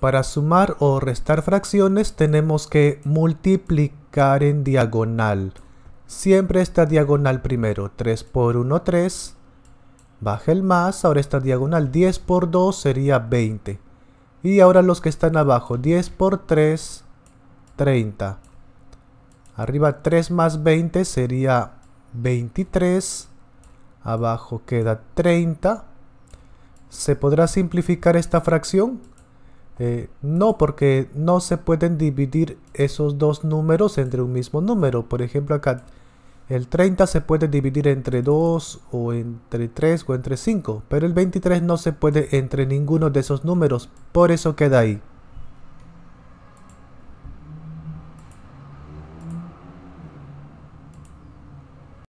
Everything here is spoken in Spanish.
Para sumar o restar fracciones tenemos que multiplicar en diagonal. Siempre esta diagonal primero. 3 por 1, 3. Baja el más, ahora esta diagonal. 10 por 2 sería 20. Y ahora los que están abajo. 10 por 3, 30. Arriba 3 más 20 sería 23. Abajo queda 30. ¿Se podrá simplificar esta fracción? Eh, no, porque no se pueden dividir esos dos números entre un mismo número. Por ejemplo, acá el 30 se puede dividir entre 2 o entre 3 o entre 5, pero el 23 no se puede entre ninguno de esos números, por eso queda ahí.